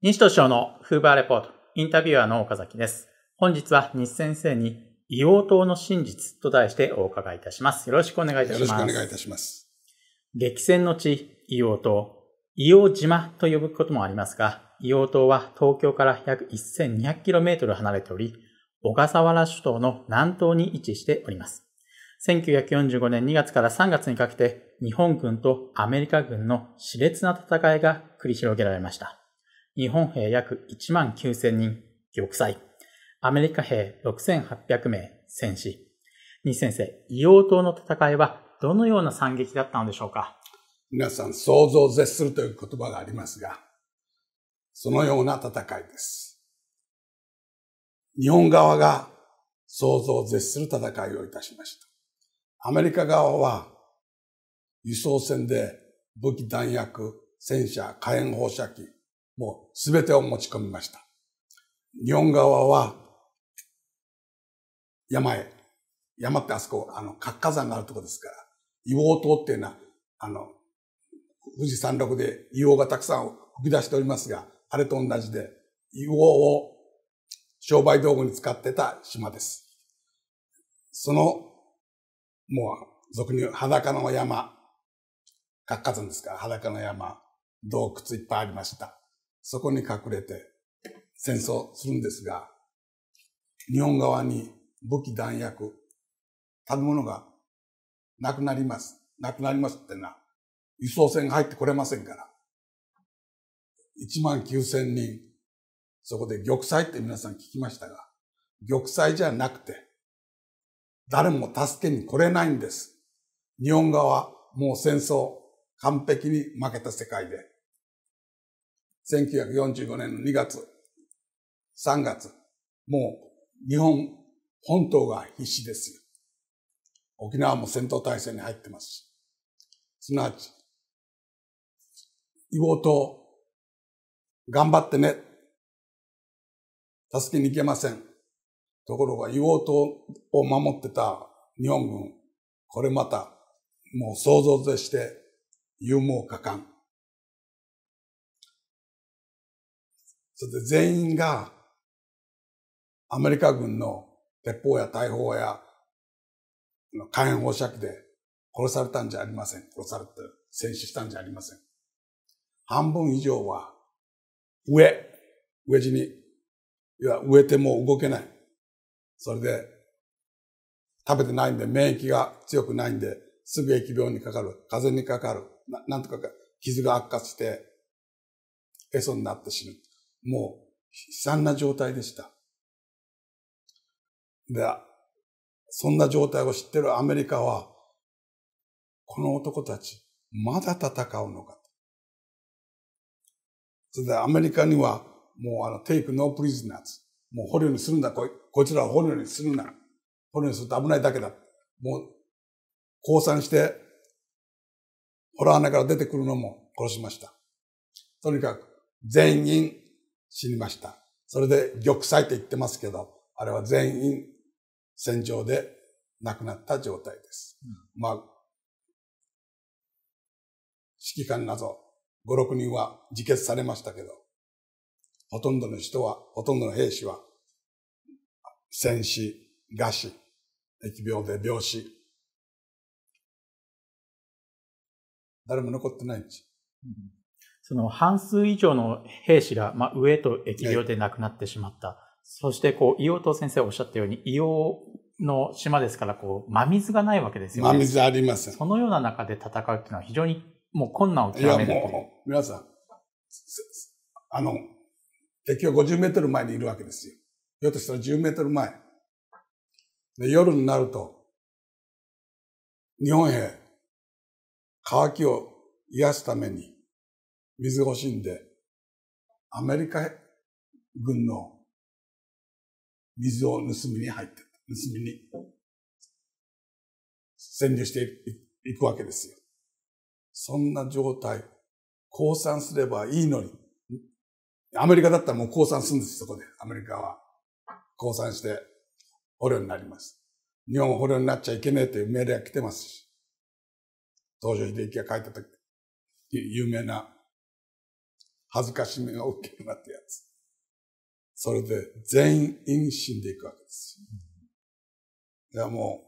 西都省のフーバーレポート、インタビュアーの岡崎です。本日は西先生に、硫黄島の真実と題してお伺いいたします。よろしくお願いいたします。よろしくお願いいたします。激戦の地、硫黄島、硫黄島と呼ぶこともありますが、硫黄島は東京から約 1200km 離れており、小笠原諸島の南東に位置しております。1945年2月から3月にかけて、日本軍とアメリカ軍の熾烈な戦いが繰り広げられました。日本兵約1万9000人、玉砕。アメリカ兵6800名、戦死。二先生、硫黄島の戦いはどのような惨劇だったのでしょうか皆さん想像を絶するという言葉がありますが、そのような戦いです。日本側が想像を絶する戦いをいたしました。アメリカ側は輸送船で武器弾薬、戦車、火炎放射器、もうすべてを持ち込みました。日本側は、山へ、山ってあそこ、あの、活火山があるとこですから、硫黄島っていうのは、あの、富士山麓で硫黄がたくさん吹き出しておりますが、あれと同じで、硫黄を商売道具に使ってた島です。その、もう、俗に言う裸の山、活火山ですから、裸の山、洞窟いっぱいありました。そこに隠れて戦争するんですが、日本側に武器弾薬、食べ物がなくなります。なくなりますってな、輸送船が入ってこれませんから。1万9千人、そこで玉砕って皆さん聞きましたが、玉砕じゃなくて、誰も助けに来れないんです。日本側、もう戦争、完璧に負けた世界で。1945年の2月、3月、もう日本本島が必死ですよ。沖縄も戦闘態勢に入ってますし。すなわち、硫黄島、頑張ってね。助けに行けません。ところが硫黄島を守ってた日本軍、これまた、もう想像でして、勇猛果敢。それで全員がアメリカ軍の鉄砲や大砲や火炎放射器で殺されたんじゃありません。殺されて戦死したんじゃありません。半分以上は上、上地に、いや、飢えても動けない。それで、食べてないんで免疫が強くないんで、すぐ疫病にかかる、風邪にかかる、ななんとかか傷が悪化して、へそになって死ぬ。もう悲惨な状態でした。で、そんな状態を知ってるアメリカは、この男たち、まだ戦うのか。それでアメリカには、もうあの、take no prisoners。もう捕虜にするんだ。ここつらを捕虜にするな。捕虜にすると危ないだけだ。もう、降参して、ホラー穴から出てくるのも殺しました。とにかく、全員死にました。それで玉砕と言ってますけど、あれは全員戦場で亡くなった状態です。うん、まあ、指揮官など5、6人は自決されましたけど、ほとんどの人は、ほとんどの兵士は、戦死、餓死、疫病で病死。誰も残ってないんです。うんその半数以上の兵士が、まあ、上と疫病で亡くなってしまった。はい、そして、こう、硫黄と先生おっしゃったように、硫黄の島ですから、こう、真水がないわけですよね。真水ありません。そのような中で戦うっていうのは非常にもう困難を極めるいいや、もう、皆さん、あの、敵は50メートル前にいるわけですよ。よとしたら10メートル前。で、夜になると、日本兵、渇きを癒すために、水欲しんで、アメリカ軍の水を盗みに入って、盗みに占領していくわけですよ。そんな状態、降参すればいいのに、アメリカだったらもう降参するんです、そこで。アメリカは。降参して、捕虜になります。日本捕虜になっちゃいけねえという命令が来てますし。東条秀樹が書いた時、有名な恥ずかしめが OK なってやつ。それで全員死んでいくわけですよ。いやも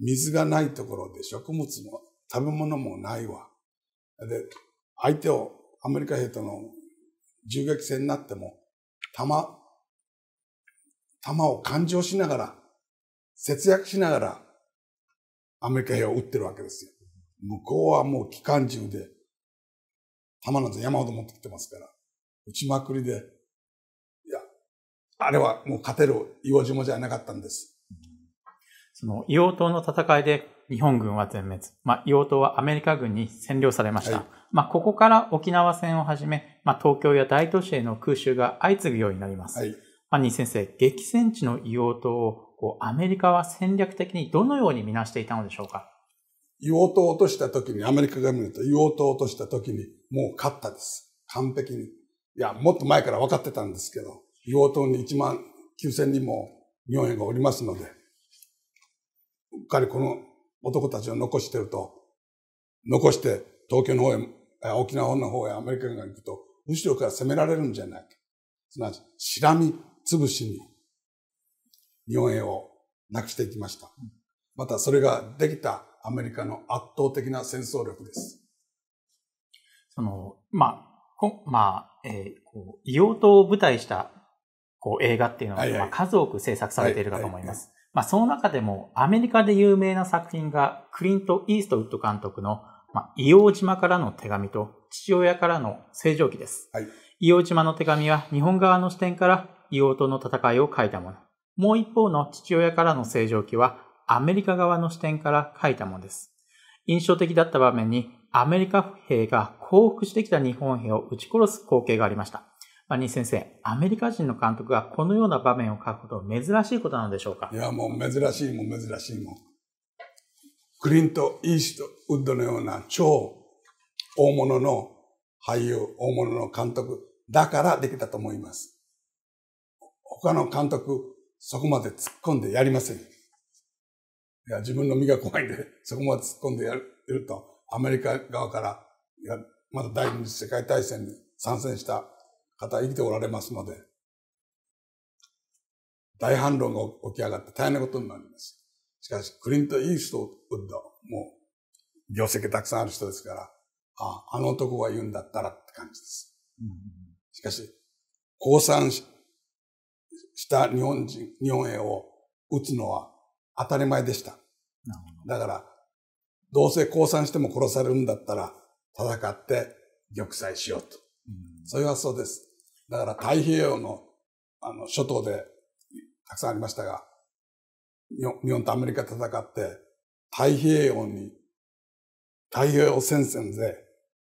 う、水がないところで食物も食べ物もないわ。で、相手をアメリカ兵との銃撃戦になっても、弾、弾を勘定しながら、節約しながら、アメリカ兵を撃ってるわけですよ。向こうはもう機関銃で、玉なんて山ほど持ってきてますから、打ちまくりで、いや、あれはもう勝てる硫黄島じゃなかったんです。その硫黄島の戦いで日本軍は全滅。まあ、硫黄島はアメリカ軍に占領されました。はい、まあ、ここから沖縄戦をはじめ、まあ、東京や大都市への空襲が相次ぐようになります。はい、まあ、新先生、激戦地の硫黄島をこうアメリカは戦略的にどのように見なしていたのでしょうか言おうと落とした時に、アメリカが見ると言おうと落とした時に、もう勝ったです。完璧に。いや、もっと前から分かってたんですけど、言おうとに1万9000人も日本兵がおりますので、うっかりこの男たちを残してると、残して東京の方へ、沖縄の方へアメリカが行くと、後ろから攻められるんじゃないか。すなわち、しらみ潰しに日本兵をなくしていきました。またそれができたアメリカの圧倒的な戦争力です。その、まあ、こまあ、えー、こう、硫黄島を舞台した、こう、映画っていうのは、はいはい、まあ、数多く制作されているかと思います。はいはいはい、まあ、その中でも、アメリカで有名な作品が、クリント・イーストウッド監督の、まあ、硫黄島からの手紙と、父親からの正常期です。はい、硫黄島の手紙は、日本側の視点から、硫黄島の戦いを書いたもの。もう一方の父親からの正常期は、アメリカ側の視点から書いたものです。印象的だった場面にアメリカ兵が降伏してきた日本兵を撃ち殺す光景がありました。マニー先生、アメリカ人の監督がこのような場面を書くこと珍しいことなのでしょうかいや、もう珍しいもん、珍しいもん。クリント・イーストウッドのような超大物の俳優、大物の監督だからできたと思います。他の監督、そこまで突っ込んでやりません。いや、自分の身が怖いんで、そこまで突っ込んでやると、アメリカ側から、いや、まだ第二次世界大戦に参戦した方生きておられますので、大反論が起き上がって大変なことになります。しかし、クリント・イーストウッドも、業績たくさんある人ですから、ああ、あの男が言うんだったらって感じです。しかし、降参した日本人、日本兵を撃つのは当たり前でした。だから、どうせ降参しても殺されるんだったら、戦って玉砕しようと。うそはそうです。だから太平洋のあの諸島でたくさんありましたが、日本とアメリカ戦って、太平洋に、太平洋戦線で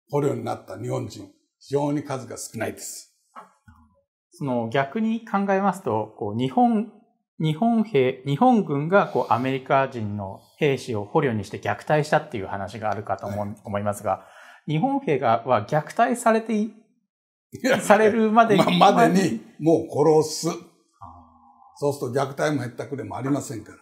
捕虜になった日本人、非常に数が少ないです。その逆に考えますと、こう日本日本兵、日本軍がこうアメリカ人の兵士を捕虜にして虐待したっていう話があるかと思,、い、思いますが、日本兵がは虐待されてい、されるまでに。ままでに、もう殺す。そうすると虐待も減ったくれもありませんから。